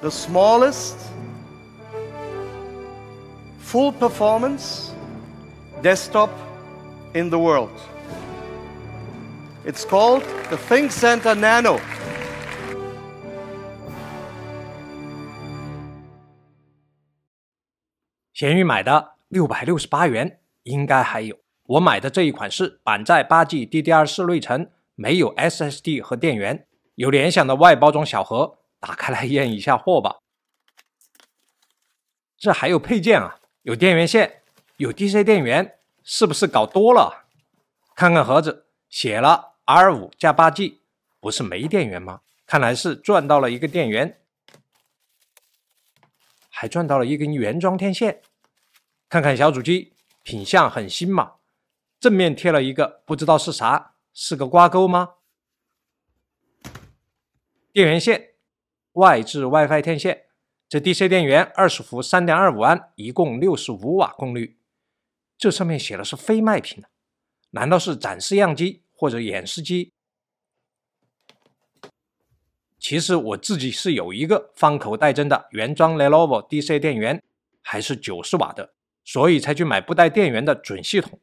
the smallest full performance desktop in the world. It's called the ThinkCenter Nano. 闲鱼买的六百六十八元，应该还有。我买的这一款是板载八 G DDR4 SSD 和电源，有联想的外包装小盒，打开来验一下货吧，这还有配件啊，有电源线，有 DC 电源，是不是搞多了？看看盒子写了 R 五加八 G，不是没电源吗？看来是赚到了一个电源，还赚到了一根原装天线。看看小主机，品相很新嘛，正面贴了一个不知道是啥，是个挂钩吗？电源线。外置 WiFi 天线，这 DC 电源二十伏三点二五安，一共六十五瓦功率。这上面写的是非卖品的，难道是展示样机或者演示机？其实我自己是有一个方口带针的原装 Lenovo DC 电源，还是九十瓦的，所以才去买不带电源的准系统。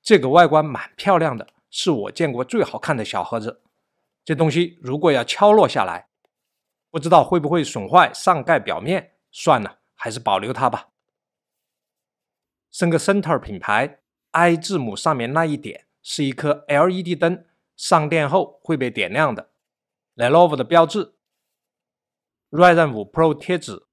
这个外观蛮漂亮的。是我见过最好看的小盒子，这东西如果要敲落下来，不知道会不会损坏上盖表面。算了，还是保留它吧。n t 森特品牌，I 字母上面那一点是一颗 LED 灯，上电后会被点亮的。Lenovo 的标志 r e z e n 5 Pro 贴纸。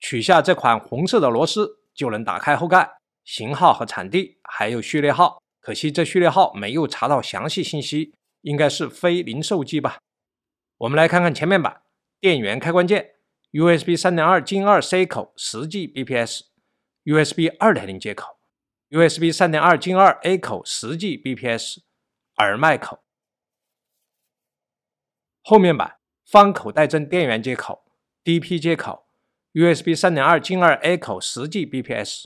取下这款红色的螺丝，就能打开后盖。型号和产地，还有序列号。可惜这序列号没有查到详细信息，应该是非零售机吧。我们来看看前面板：电源开关键、USB 3.2进2 C 口实际 bps、USB 2.0接口、USB 3.2进2 A 口实际 bps、耳麦口。后面板：方口带针电源接口、DP 接口、USB 3.2进2 A 口实际 bps。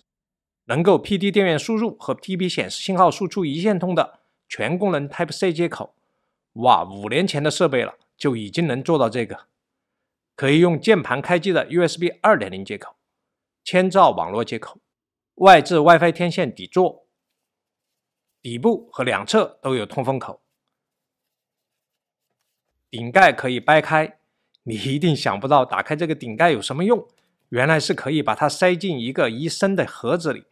能够 PD 电源输入和 TB 显示信号输出一线通的全功能 Type C 接口，哇，五年前的设备了就已经能做到这个。可以用键盘开机的 USB 2.0接口，千兆网络接口，外置 WiFi 天线底座，底部和两侧都有通风口，顶盖可以掰开，你一定想不到打开这个顶盖有什么用，原来是可以把它塞进一个一升的盒子里。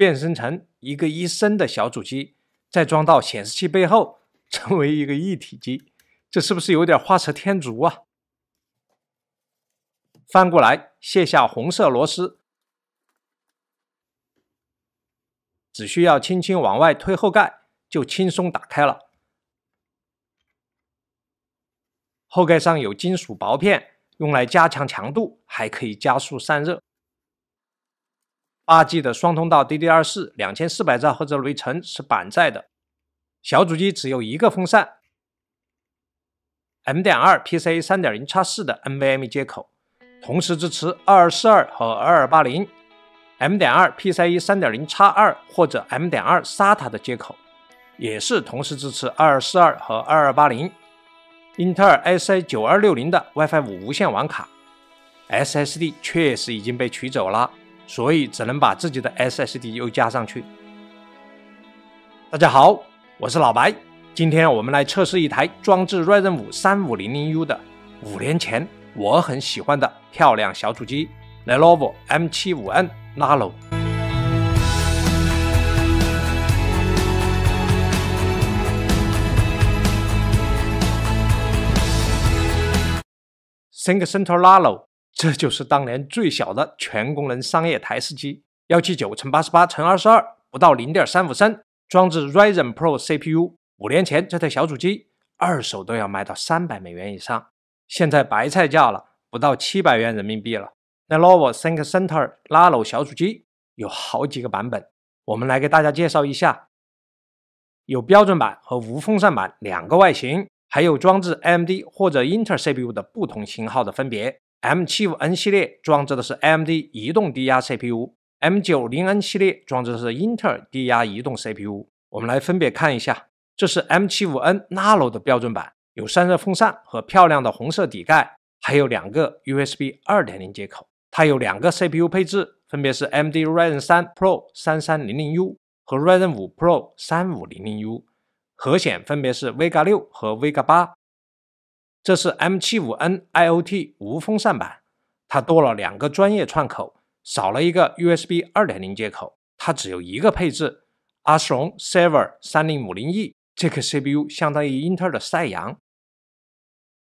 变身成一个一升的小主机，再装到显示器背后，成为一个一体机，这是不是有点画蛇添足啊？翻过来，卸下红色螺丝，只需要轻轻往外推后盖，就轻松打开了。后盖上有金属薄片，用来加强强度，还可以加速散热。八 G 的双通道 DDR 四两千四百兆赫兹内存是板载的，小主机只有一个风扇。M 点二 PCI 三点零叉四的 NVMe 接口，同时支持二二四二和二二八零。M 点二 PCIe 三点零叉二或者 M 点二 SATA 的接口，也是同时支持二二四二和二二八零。英特尔 s c 九二六零的 WiFi 五无线网卡，SSD 确实已经被取走了。所以只能把自己的 SSD U 加上去。大家好，我是老白，今天我们来测试一台装置 Ryzen 五三五零零 U 的五年前我很喜欢的漂亮小主机 Lenovo M75N Lalo Think Central a l o 这就是当年最小的全功能商业台式机，幺七九乘八十八乘二十二，不到零点三五升，装置 Ryzen Pro CPU。五年前这台小主机二手都要卖到三百美元以上，现在白菜价了，不到七百元人民币了。t Lenovo Think Center a l o 小主机有好几个版本，我们来给大家介绍一下，有标准版和无风扇版两个外形，还有装置 AMD 或者 Intel CPU 的不同型号的分别。M75N 系列装置的是 AMD 移动低压 CPU，M90N 系列装置的是英特尔低压移动 CPU。我们来分别看一下，这是 M75N n a n o 的标准版，有散热风扇和漂亮的红色底盖，还有两个 USB 2.0接口。它有两个 CPU 配置，分别是 AMD Ryzen 3 Pro 3300U 和 Ryzen 5 Pro 3500U，核显分别是 VGA 6和 VGA 8。这是 M 七五 N I O T 无风扇版，它多了两个专业串口，少了一个 U S B 二点零接口，它只有一个配置。阿斯隆 Server 三零五零 E 这个 C P U 相当于英特尔的赛扬。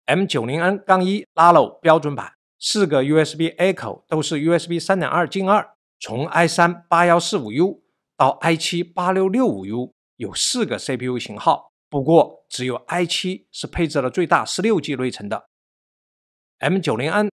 M 九零 N 杠一 Lalo 标准版，四个 U S B A 口都是 U S B 三点二进二，从 I 三八幺四五 U 到 I 七八六六五 U 有四个 C P U 型号。不过，只有 i7 是配置了最大 16G 内存的。M90N-1IOT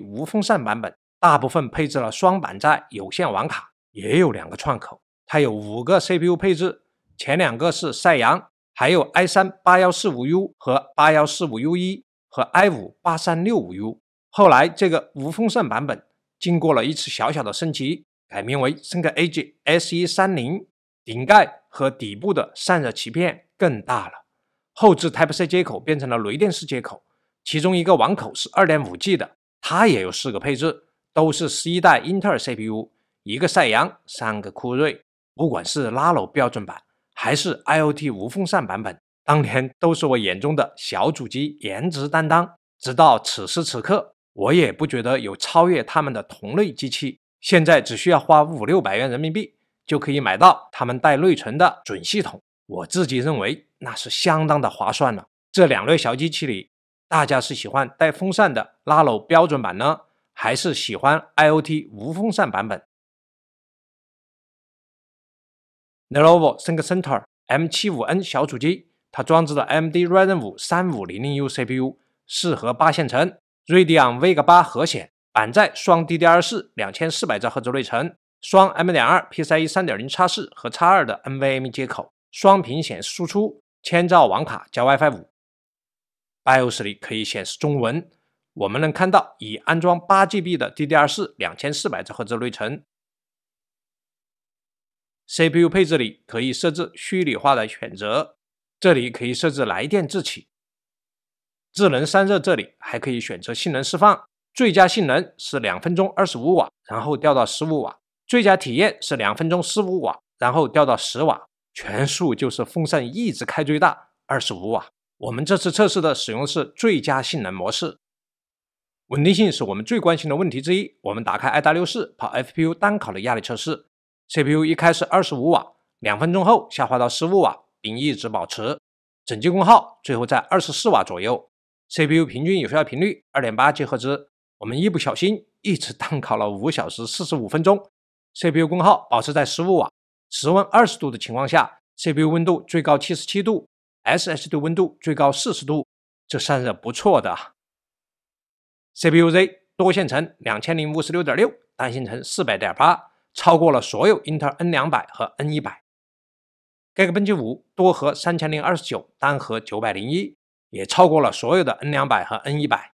杠无风扇版本，大部分配置了双板载有线网卡，也有两个串口。它有五个 CPU 配置，前两个是赛扬，还有 i3 8145U 和 8145U1 和 i5 8365U。后来，这个无风扇版本经过了一次小小的升级，改名为 t h i n k a G S130。顶盖和底部的散热鳍片更大了，后置 Type C 接口变成了雷电式接口，其中一个网口是 2.5G 的，它也有四个配置，都是十一代英特尔 CPU，一个赛扬，三个酷睿，不管是拉 l o 标准版还是 IOT 无风扇版本，当年都是我眼中的小主机颜值担当，直到此时此刻，我也不觉得有超越他们的同类机器，现在只需要花五六百元人民币。就可以买到他们带内存的准系统，我自己认为那是相当的划算了。这两类小机器里，大家是喜欢带风扇的拉 o 标准版呢，还是喜欢 IOT 无风扇版本？Lenovo ThinkCentre M75N 小主机，它装置的 AMD Ryzen 五三五零零 U CPU，适合八线程，e o n Vega 八核显，满载双 DDR 四两千四百兆赫兹内存。双 M. 点二 PCIe 三点零叉四和叉二的 NVMe 接口，双屏显示输出，千兆网卡加 WiFi 五。BIOS 里可以显示中文，我们能看到已安装八 GB 的 DDR 四两千四百兆赫兹内存。CPU 配置里可以设置虚拟化的选择，这里可以设置来电自启，智能散热这里还可以选择性能释放，最佳性能是两分钟二十五瓦，然后掉到十五瓦。最佳体验是两分钟十五瓦，然后掉到十瓦，全速就是风扇一直开最大二十五瓦。我们这次测试的使用是最佳性能模式，稳定性是我们最关心的问题之一。我们打开 i 达六4跑 FPU 单考的压力测试，CPU 一开始二十五瓦，两分钟后下滑到十五瓦，并一直保持，整机功耗最后在二十四瓦左右，CPU 平均有效频率二点八吉赫兹。我们一不小心一直单考了五小时四十五分钟。CPU 功耗保持在十五瓦，室温二十度的情况下，CPU 温度最高七十七度，SSD 温度最高四十度，这散热不错的。CPU-Z 多线程两千零五十六点六，单线程四百点八，超过了所有英特尔 N 2 N 两百和 N 一百。Geekbench 五多核三千零二十九，单核九百零一，也超过了所有的 N 两百和 N 一百。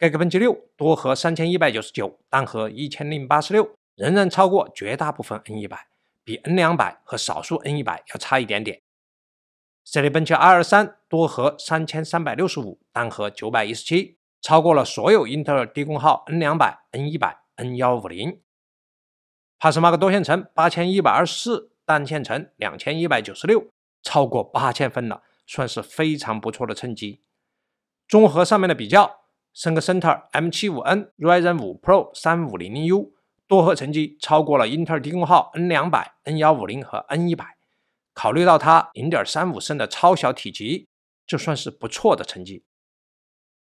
Geekbench 六多核三千一百九十九，单核一千零八十六。仍然超过绝大部分 N 一百，比 N 两百和少数 N 一百要差一点点。赛力奔七 R 三多核三千三百六十五，单核九百一十七，超过了所有英特尔低功耗 N 两百、N 一百、N 幺五零。帕斯马克多线程八千一百二十四，单线程两千一百九十六，超过八千分了，算是非常不错的成绩。综合上面的比较，升个英特尔 M 七五 N、Ryzen 五 Pro 三五零零 U。多核成绩超过了英特尔低功耗 N 两百、N 幺五零和 N 一百，考虑到它零点三五升的超小体积，这算是不错的成绩。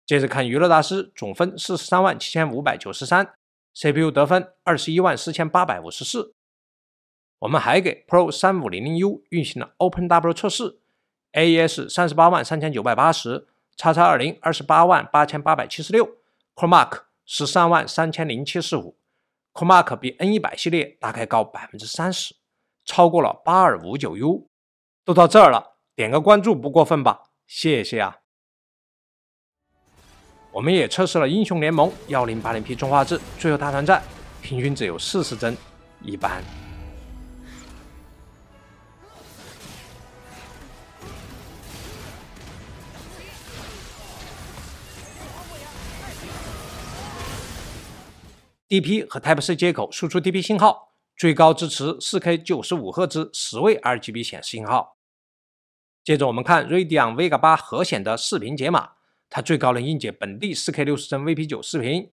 接着看娱乐大师总分四十三万七千五百九十三，CPU 得分二十一万四千八百五十四。我们还给 Pro 三五零零 U 运行了 OpenW 测试，AES 三十八万三千九百八十，叉叉二零二十八万八千八百七十六 c o r o m a r k 十三万三千零七十五。Comark 比 N 一百系列大概高百分之三十，超过了八二五九 U，都到这儿了，点个关注不过分吧？谢谢啊！我们也测试了英雄联盟幺零八零 P 中画质，最后大团战平均只有四十帧，一般。DP 和 Type C 接口输出 DP 信号，最高支持 4K 95赫兹十位 RGB 显示信号。接着我们看 Radeon Vega 八核显的视频解码，它最高能硬解本地 4K 60帧 VP9 视频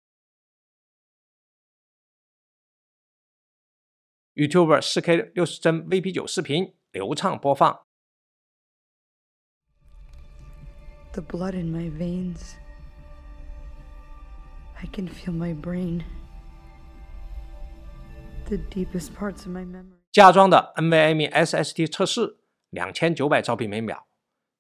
，YouTube 4K 60帧 VP9 视频流畅播放。加装的 NVMe SSD 测试两千九百兆比每秒，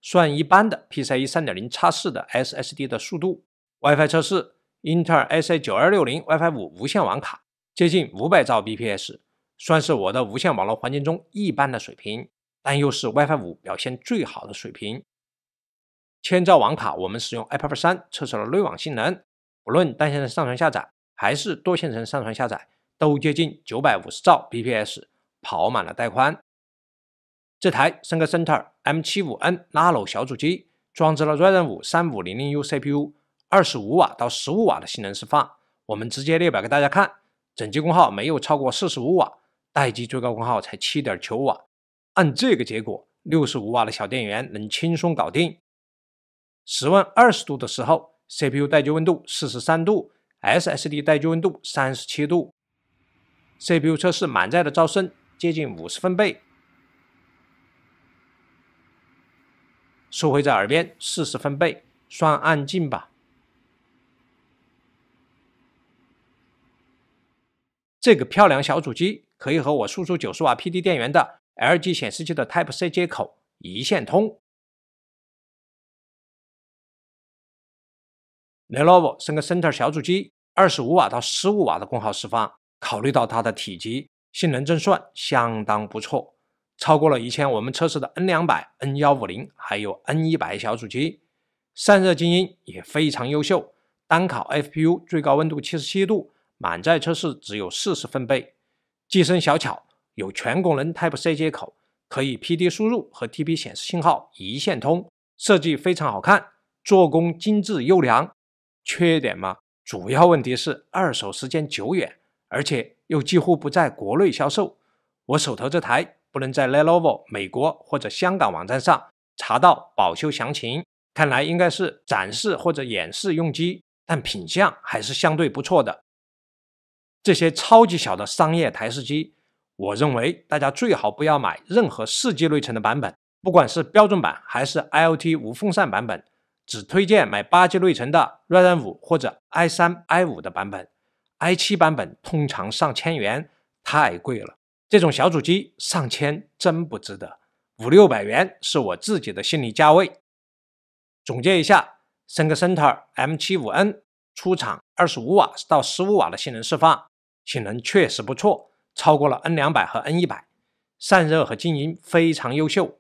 算一般的 PCIe 三点零叉四的 SSD 的速度。WiFi 测试，英特尔 AC 九二六零 WiFi 五无线网卡，接近五百兆 bps，算是我的无线网络环境中一般的水平，但又是 WiFi 五表现最好的水平。千兆网卡，我们使用 i p a d 三测试了内网性能，不论单线程上传下载还是多线程上传下载。都接近九百五十兆 bps，跑满了带宽。这台 e n t e r M 七五 N Nano 小主机，装置了 Ryzen 五三五零零 U CPU，二十五瓦到十五瓦的性能释放。我们直接列表给大家看，整机功耗没有超过四十五瓦，待机最高功耗才七点九瓦。按这个结果，六十五瓦的小电源能轻松搞定。室万二十度的时候，CPU 待机温度四十三度，SSD 待机温度三十七度。CPU 测试满载的噪声接近五十分贝，收回在耳边四十分贝算安静吧。这个漂亮小主机可以和我输出九十瓦 PD 电源的 LG 显示器的 Type-C 接口一线通。Lenovo 升个 Center 小主机二十五瓦到十五瓦的功耗释放。考虑到它的体积、性能，正算相当不错，超过了以前我们测试的 N 两百、N 幺五零还有 N 一百小主机，散热精英也非常优秀。单烤 FPU 最高温度七十七度，满载测试只有四十分贝。机身小巧，有全功能 Type C 接口，可以 PD 输入和 TP 显示信号一线通。设计非常好看，做工精致优良。缺点嘛，主要问题是二手时间久远。而且又几乎不在国内销售，我手头这台不能在 Lenovo 美国或者香港网站上查到保修详情，看来应该是展示或者演示用机，但品相还是相对不错的。这些超级小的商业台式机，我认为大家最好不要买任何四 G 内存的版本，不管是标准版还是 IOT 无风扇版本，只推荐买八 G 内存的 Ryzen 五或者 i3、i5 的版本。i7 版本通常上千元，太贵了。这种小主机上千真不值得，五六百元是我自己的心理价位。总结一下，n 科 center m75n 出厂二十五瓦到十五瓦的性能释放，性能确实不错，超过了 n 两百和 n 一百，散热和静音非常优秀，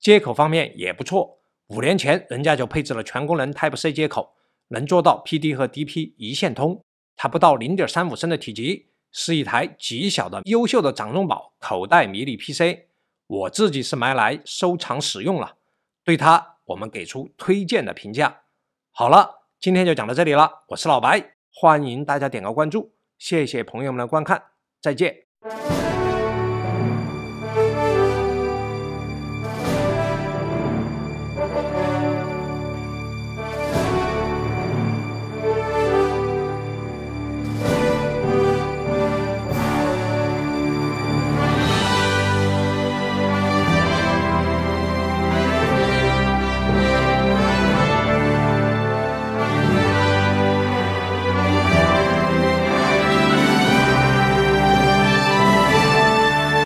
接口方面也不错。五年前人家就配置了全功能 Type C 接口，能做到 PD 和 DP 一线通。它不到零点三五升的体积，是一台极小的优秀的掌中宝、口袋迷你 PC。我自己是买来收藏使用了，对它我们给出推荐的评价。好了，今天就讲到这里了。我是老白，欢迎大家点个关注，谢谢朋友们的观看，再见。